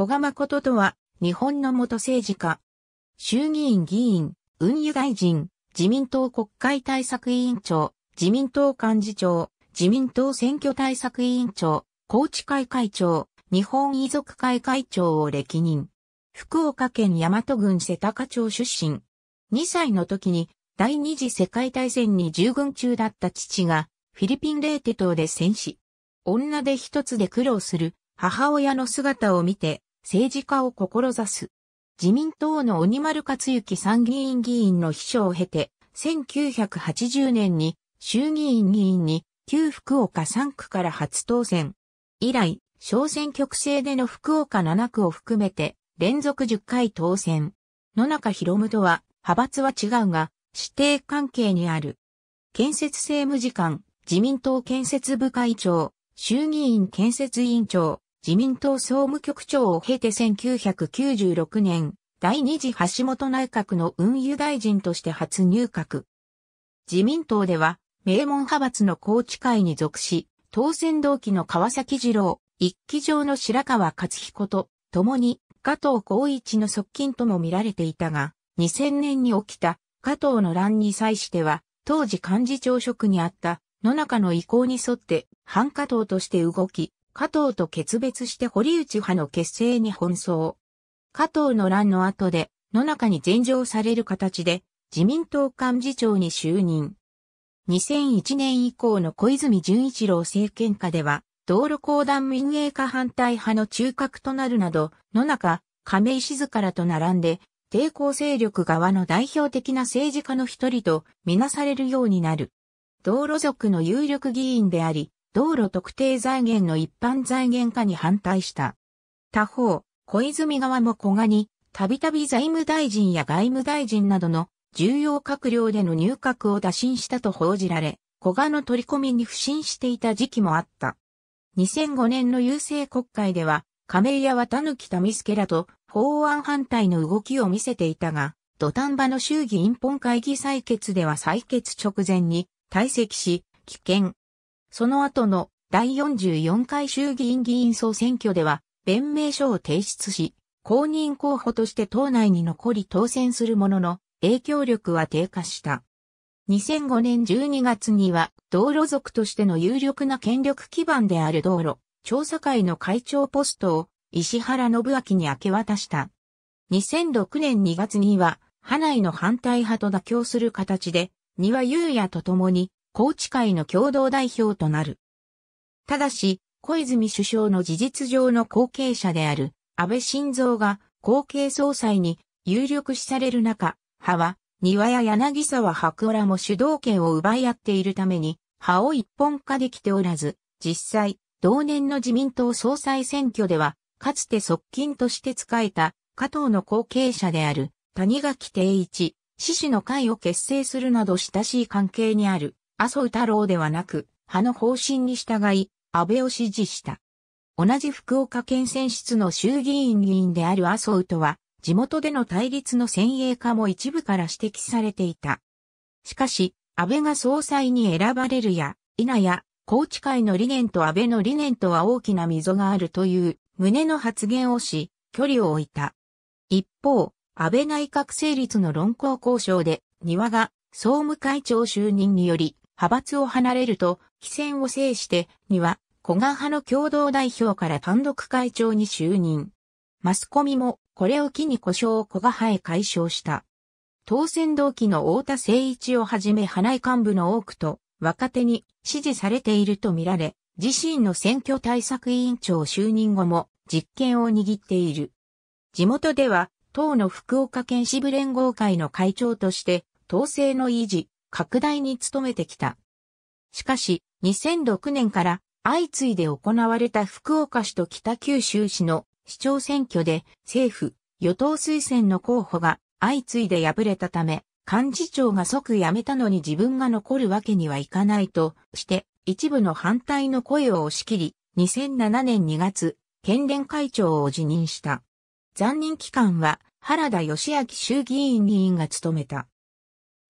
古賀誠とは、日本の元政治家。衆議院議員、運輸大臣、自民党国会対策委員長、自民党幹事長、自民党選挙対策委員長、高知会会長、日本遺族会会長を歴任。福岡県大和郡瀬高町出身。2歳の時に第二次世界大戦に従軍中だった父がフィリピンレーテ島で戦死。女で一つで苦労する母親の姿を見て政治家を志す。自民党の鬼丸克幸参議院議員の秘書を経て、1980年に衆議院議員に旧福岡3区から初当選。以来、小選挙区制での福岡7区を含めて連続10回当選。野中博夢とは派閥は違うが、指定関係にある。建設政務次官、自民党建設部会長、衆議院建設委員長、自民党総務局長を経て1996年、第二次橋本内閣の運輸大臣として初入閣。自民党では、名門派閥の高知会に属し、当選同期の川崎二郎、一期上の白川勝彦と、共に、加藤孝一の側近とも見られていたが、2000年に起きた加藤の乱に際しては、当時幹事長職にあった野中の意向に沿って、反加藤として動き、加藤と決別して堀内派の結成に奔走。加藤の乱の後で、野中に禅譲される形で、自民党幹事長に就任。2001年以降の小泉純一郎政権下では、道路公団民営化反対派の中核となるなど、野中、亀井静からと並んで、抵抗勢力側の代表的な政治家の一人とみなされるようになる。道路族の有力議員であり、道路特定財源の一般財源化に反対した。他方、小泉側も小賀に、たびたび財務大臣や外務大臣などの重要閣僚での入閣を打診したと報じられ、小賀の取り込みに不信していた時期もあった。2005年の郵政国会では、亀屋綿貫民助らと法案反対の動きを見せていたが、土壇場の衆議院本会議採決では採決直前に退席し、危険、その後の第44回衆議院議員総選挙では、弁明書を提出し、公認候補として党内に残り当選するものの、影響力は低下した。2005年12月には、道路族としての有力な権力基盤である道路、調査会の会長ポストを、石原信明に明け渡した。2006年2月には、派内の反対派と妥協する形で、庭祐也と共に、高知会の共同代表となる。ただし、小泉首相の事実上の後継者である安倍晋三が後継総裁に有力視される中、派は、庭や柳沢白らも主導権を奪い合っているために、派を一本化できておらず、実際、同年の自民党総裁選挙では、かつて側近として仕えた加藤の後継者である谷垣定一、獅子の会を結成するなど親しい関係にある麻生太郎ではなく、派の方針に従い、安倍を支持した。同じ福岡県選出の衆議院議員である麻生とは、地元での対立の先鋭化も一部から指摘されていた。しかし、安倍が総裁に選ばれるや、否や、宏池会の理念と安倍の理念とは大きな溝があるという胸の発言をし、距離を置いた。一方、安倍内閣成立の論考交渉で、庭が総務会長就任により、派閥を離れると、棋戦を制してには、古賀派の共同代表から単独会長に就任。マスコミも、これを機に故障を古賀派へ解消した。当選同期の太田誠一をはじめ花井幹部の多くと、若手に支持されているとみられ、自身の選挙対策委員長就任後も実権を握っている。地元では、党の福岡県支部連合会の会長として、党勢の維持、拡大に努めてきた。しかし、2006年から相次いで行われた福岡市と北九州市の市長選挙で政府、与党推薦の候補が相次いで敗れたため、幹事長が即辞めたのに自分が残るわけにはいかないとして、一部の反対の声を押し切り、2007年2月、県連会長を辞任した。残任期間は原田義明衆議院議員が務めた。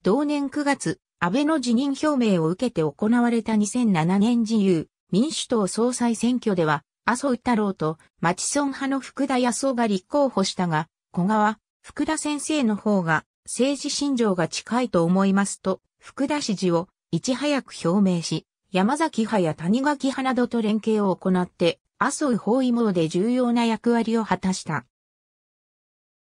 同年9月、安倍の辞任表明を受けて行われた2007年自由民主党総裁選挙では、麻生太郎と町村派の福田康夫が立候補したが、小川、福田先生の方が政治信条が近いと思いますと、福田支持をいち早く表明し、山崎派や谷垣派などと連携を行って、麻生包囲網で重要な役割を果たした。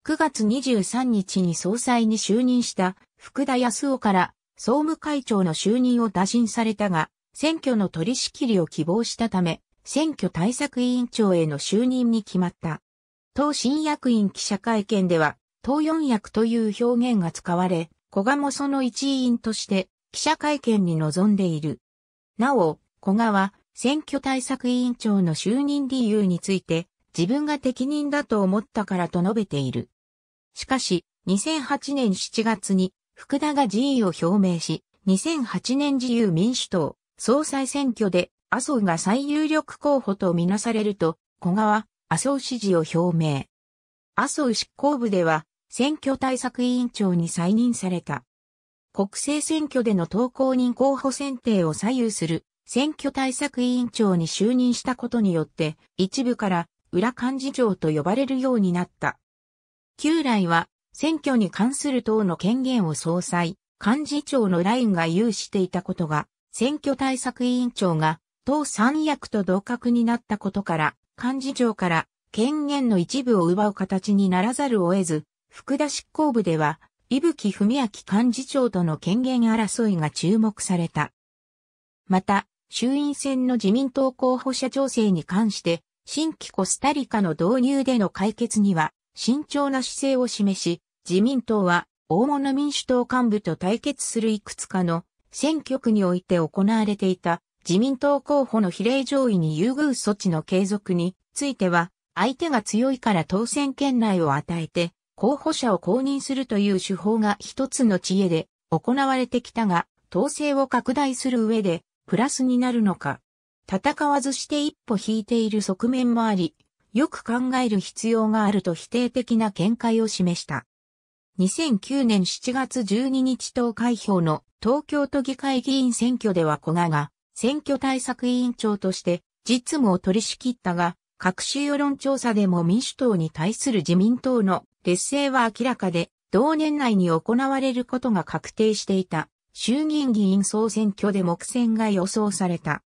9月23日に総裁に就任した福田康夫から総務会長の就任を打診されたが、選挙の取り仕切りを希望したため、選挙対策委員長への就任に決まった。党新役員記者会見では、党四役という表現が使われ、小賀もその一員として記者会見に臨んでいる。なお、小賀は選挙対策委員長の就任理由について、自分が適任だと思ったからと述べている。しかし、2008年7月に福田が辞意を表明し、2008年自由民主党総裁選挙で麻生が最有力候補とみなされると、小川、麻生支持を表明。麻生執行部では、選挙対策委員長に再任された。国政選挙での投稿人候補選定を左右する選挙対策委員長に就任したことによって、一部から裏幹事長と呼ばれるようになった。旧来は選挙に関する党の権限を総裁、幹事長のラインが有していたことが、選挙対策委員長が党三役と同格になったことから、幹事長から権限の一部を奪う形にならざるを得ず、福田執行部では、伊吹文明幹事長との権限争いが注目された。また、衆院選の自民党候補者調整に関して、新規コスタリカの導入での解決には、慎重な姿勢を示し、自民党は大物民主党幹部と対決するいくつかの選挙区において行われていた自民党候補の比例上位に優遇措置の継続については相手が強いから当選圏内を与えて候補者を公認するという手法が一つの知恵で行われてきたが統制を拡大する上でプラスになるのか戦わずして一歩引いている側面もありよく考える必要があると否定的な見解を示した。2009年7月12日投開票の東京都議会議員選挙では小賀が選挙対策委員長として実務を取り仕切ったが、各種世論調査でも民主党に対する自民党の劣勢は明らかで、同年内に行われることが確定していた衆議院議員総選挙で目戦が予想された。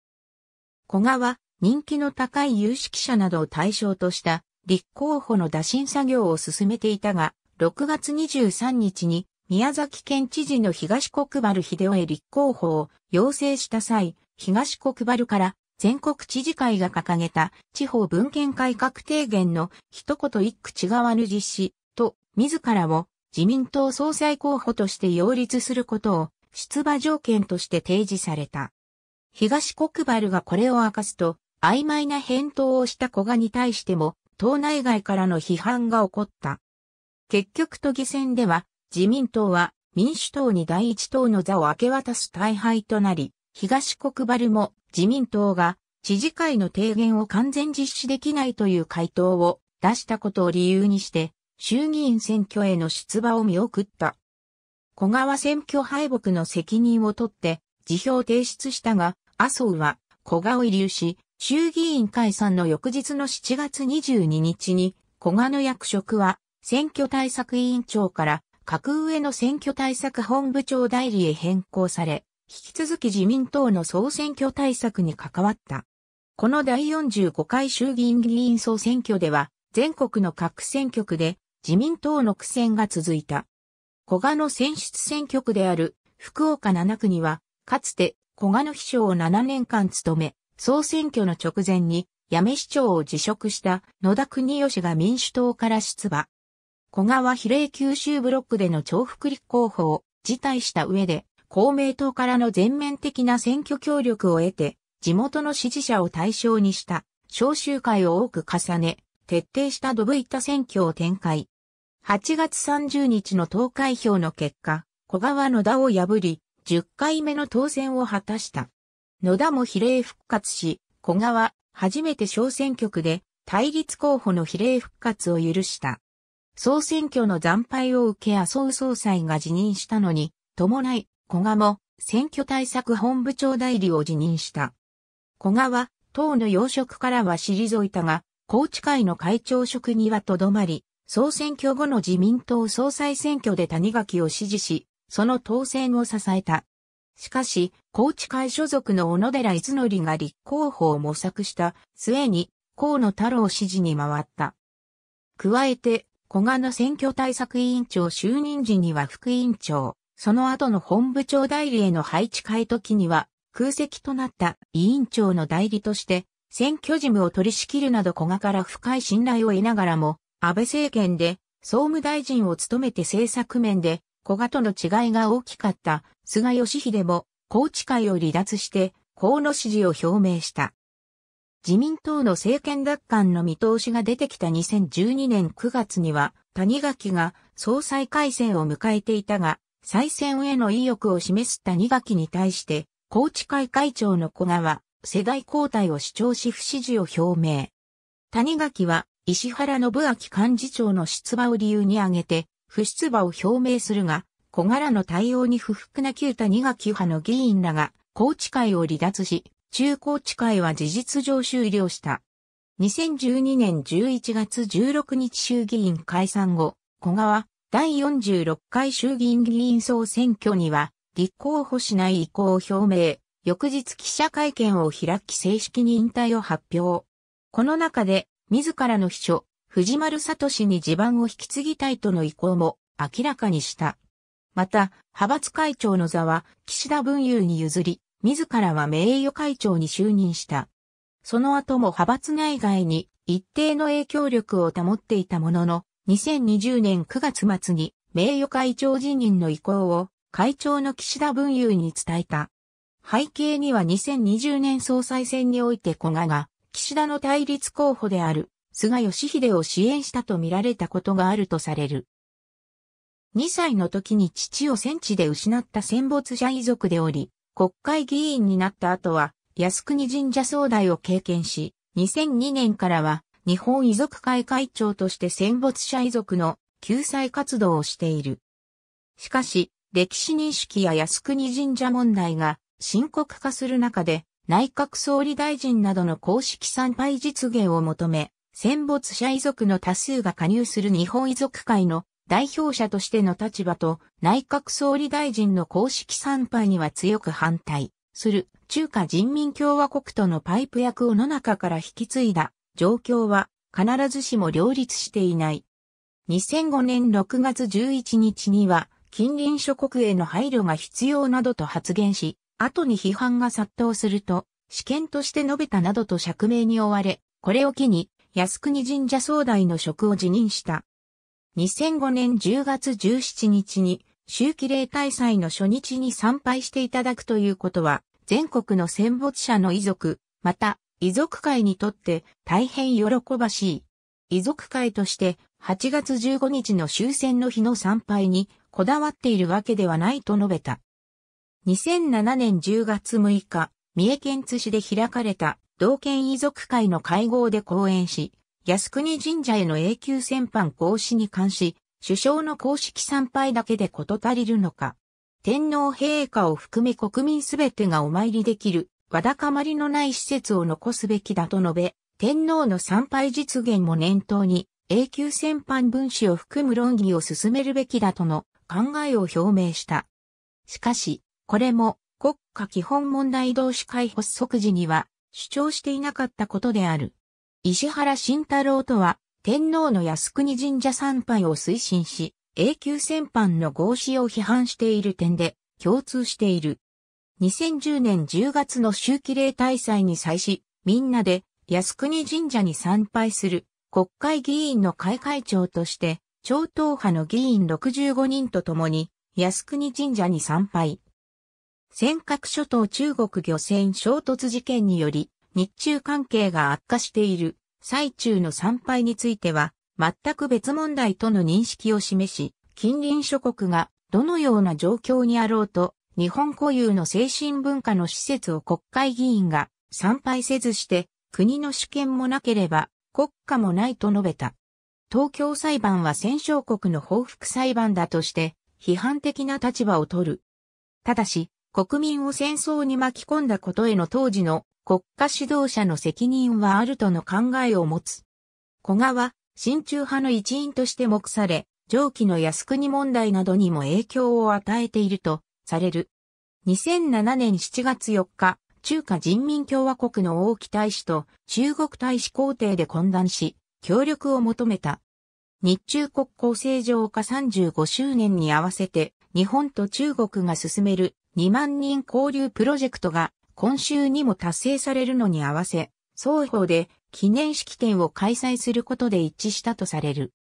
小賀は人気の高い有識者などを対象とした立候補の打診作業を進めていたが、6月23日に宮崎県知事の東国原秀夫へ立候補を要請した際、東国原から全国知事会が掲げた地方文献改革提言の一言一句違わぬ実施と自らを自民党総裁候補として擁立することを出馬条件として提示された。東国原がこれを明かすと曖昧な返答をした古賀に対しても党内外からの批判が起こった。結局都議選では、自民党は民主党に第一党の座を明け渡す大敗となり、東国原も自民党が知事会の提言を完全実施できないという回答を出したことを理由にして、衆議院選挙への出馬を見送った。小川選挙敗北の責任を取って、辞表提出したが、麻生は小川を遺留し、衆議院解散の翌日の7月22日に、小川の役職は選挙対策委員長から格上の選挙対策本部長代理へ変更され、引き続き自民党の総選挙対策に関わった。この第45回衆議院議員総選挙では、全国の各選挙区で自民党の苦戦が続いた。小賀の選出選挙区である福岡7区には、かつて小賀の秘書を7年間務め、総選挙の直前に八女市長を辞職した野田国義が民主党から出馬。小川比例九州ブロックでの重複立候補を辞退した上で、公明党からの全面的な選挙協力を得て、地元の支持者を対象にした召集会を多く重ね、徹底したドブイタ選挙を展開。8月30日の投開票の結果、小川野田を破り、10回目の当選を果たした。野田も比例復活し、小川、初めて小選挙区で対立候補の比例復活を許した。総選挙の惨敗を受け麻生総裁が辞任したのに、伴い、小賀も選挙対策本部長代理を辞任した。小賀は、党の要職からは退いたが、高知会の会長職にはとどまり、総選挙後の自民党総裁選挙で谷垣を支持し、その当選を支えた。しかし、高知会所属の小野寺逸則が立候補を模索した末に、河野太郎支持に回った。加えて、古賀の選挙対策委員長就任時には副委員長、その後の本部長代理への配置会時には空席となった委員長の代理として選挙事務を取り仕切るなど古賀から深い信頼を得ながらも安倍政権で総務大臣を務めて政策面で古賀との違いが大きかった菅義偉も高知会を離脱して河野支持を表明した。自民党の政権奪還の見通しが出てきた2012年9月には、谷垣が総裁改選を迎えていたが、再選への意欲を示す谷垣に対して、高知会会長の小川、世代交代を主張し不支持を表明。谷垣は石原信明幹事長の出馬を理由に挙げて、不出馬を表明するが、小柄の対応に不服な旧谷垣派の議員らが、高知会を離脱し、中高地会は事実上終了した。2012年11月16日衆議院解散後、小川第46回衆議院議員総選挙には立候補しない意向を表明、翌日記者会見を開き正式に引退を発表。この中で自らの秘書、藤丸聡に地盤を引き継ぎたいとの意向も明らかにした。また、派閥会長の座は岸田文雄に譲り、自らは名誉会長に就任した。その後も派閥内外に一定の影響力を保っていたものの、2020年9月末に名誉会長辞任の意向を会長の岸田文雄に伝えた。背景には2020年総裁選において小賀が岸田の対立候補である菅義偉を支援したと見られたことがあるとされる。2歳の時に父を戦地で失った戦没者遺族でおり、国会議員になった後は、靖国神社総代を経験し、2002年からは日本遺族会会長として戦没者遺族の救済活動をしている。しかし、歴史認識や靖国神社問題が深刻化する中で、内閣総理大臣などの公式参拝実現を求め、戦没者遺族の多数が加入する日本遺族会の代表者としての立場と内閣総理大臣の公式参拝には強く反対する中華人民共和国とのパイプ役を野中から引き継いだ状況は必ずしも両立していない。2005年6月11日には近隣諸国への配慮が必要などと発言し、後に批判が殺到すると、試験として述べたなどと釈明に追われ、これを機に、靖国神社総代の職を辞任した。2005年10月17日に、周期例大祭の初日に参拝していただくということは、全国の戦没者の遺族、また、遺族会にとって大変喜ばしい。遺族会として、8月15日の終戦の日の参拝にこだわっているわけではないと述べた。2007年10月6日、三重県津市で開かれた同県遺族会の会合で講演し、靖国神社への永久戦犯行使に関し、首相の公式参拝だけでこと足りるのか。天皇陛下を含め国民すべてがお参りできる、わだかまりのない施設を残すべきだと述べ、天皇の参拝実現も念頭に、永久戦犯分子を含む論議を進めるべきだとの考えを表明した。しかし、これも国家基本問題同士会発足時には主張していなかったことである。石原慎太郎とは、天皇の靖国神社参拝を推進し、永久戦犯の合祀を批判している点で、共通している。2010年10月の周期例大祭に際し、みんなで靖国神社に参拝する国会議員の開会長として、超党派の議員65人と共に、靖国神社に参拝。尖閣諸島中国漁船衝突事件により、日中関係が悪化している最中の参拝については、全く別問題との認識を示し、近隣諸国がどのような状況にあろうと、日本固有の精神文化の施設を国会議員が参拝せずして、国の主権もなければ国家もないと述べた。東京裁判は戦勝国の報復裁判だとして、批判的な立場を取る。ただし、国民を戦争に巻き込んだことへの当時の国家指導者の責任はあるとの考えを持つ。古賀は、親中派の一員として目され、上記の靖国問題などにも影響を与えているとされる。2007年7月4日、中華人民共和国の王毅大使と中国大使皇帝で懇談し、協力を求めた。日中国交正常化35周年に合わせて、日本と中国が進める2万人交流プロジェクトが今週にも達成されるのに合わせ、双方で記念式典を開催することで一致したとされる。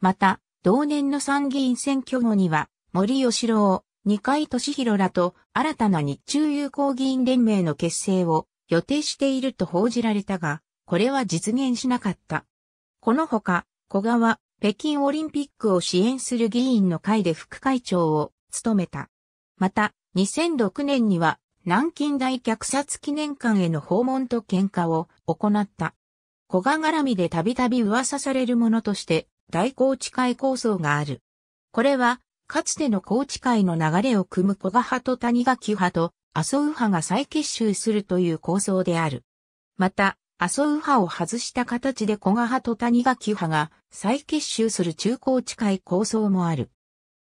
また、同年の参議院選挙後には、森吉郎、二階俊博らと新たな日中友好議員連盟の結成を予定していると報じられたが、これは実現しなかった。このほか、小川、北京オリンピックを支援する議員の会で副会長を務めた。また、2006年には南京大虐殺記念館への訪問と喧嘩を行った。小賀絡みでたびたび噂されるものとして、大高知会構想がある。これは、かつての高知会の流れを組む小賀派と谷垣派と麻生派が再結集するという構想である。また、麻生派を外した形で小賀派と谷垣派が再結集する中高地会構想もある。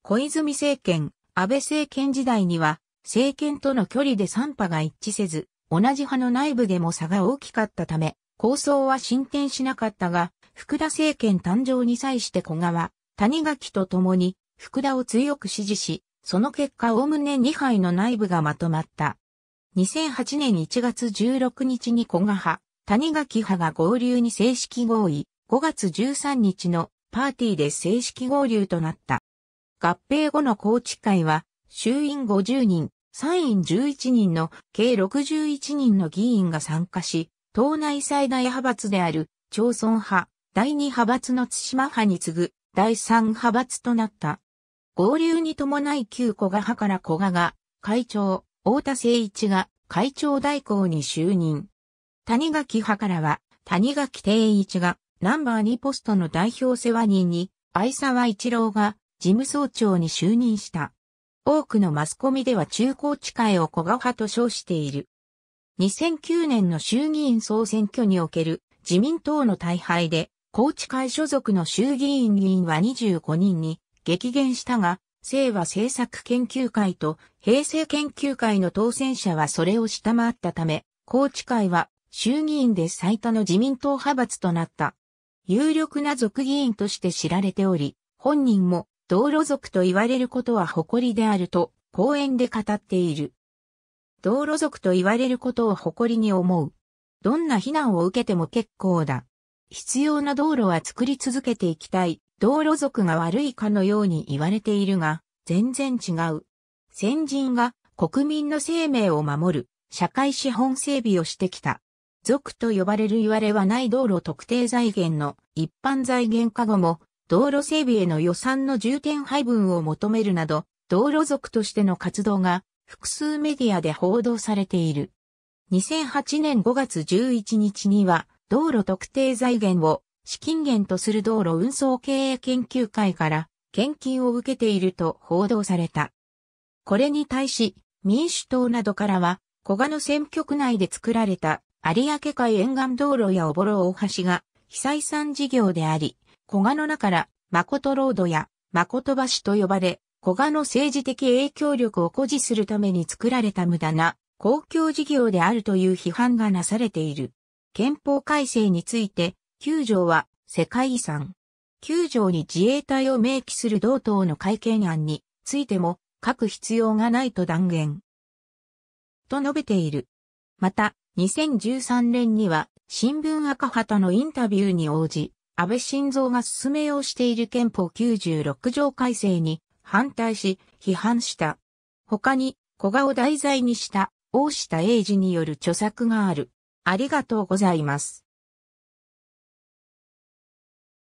小泉政権、安倍政権時代には政権との距離で3派が一致せず、同じ派の内部でも差が大きかったため、構想は進展しなかったが、福田政権誕生に際して小川、谷垣と共に、福田を強く支持し、その結果、おおむね2杯の内部がまとまった。2008年1月16日に古賀派、谷垣派が合流に正式合意、5月13日のパーティーで正式合流となった。合併後の高知会は、衆院50人、参院11人の計61人の議員が参加し、党内最大派閥である町村派、第2派閥の津島派に次ぐ第3派閥となった。合流に伴い旧古賀派から古賀が会長、大田誠一が会長代行に就任。谷垣派からは谷垣定一がナンバー2ポストの代表世話人に、愛沢一郎が事務総長に就任した。多くのマスコミでは中高地会を小川派と称している。2009年の衆議院総選挙における自民党の大敗で、高知会所属の衆議院議員は25人に激減したが、清和政策研究会と平成研究会の当選者はそれを下回ったため、高知会は衆議院で最多の自民党派閥となった。有力な族議員として知られており、本人も道路族と言われることは誇りであると、講演で語っている。道路族と言われることを誇りに思う。どんな非難を受けても結構だ。必要な道路は作り続けていきたい。道路族が悪いかのように言われているが、全然違う。先人が国民の生命を守る社会資本整備をしてきた。族と呼ばれる言われはない道路特定財源の一般財源化後も道路整備への予算の重点配分を求めるなど、道路族としての活動が複数メディアで報道されている。2008年5月11日には、道路特定財源を資金源とする道路運送経営研究会から献金を受けていると報道された。これに対し、民主党などからは、小賀の選挙区内で作られた有明海沿岸道路やおぼろ大橋が被災産事業であり、小賀の中から誠ロードや誠橋と呼ばれ、小賀の政治的影響力を誇示するために作られた無駄な公共事業であるという批判がなされている。憲法改正について、9条は世界遺産。9条に自衛隊を明記する同等の改憲案についても書く必要がないと断言。と述べている。また、2013年には新聞赤旗のインタビューに応じ、安倍晋三が進めようしている憲法96条改正に反対し、批判した。他に、古賀を題材にした、大下英二による著作がある。ありがとうございます。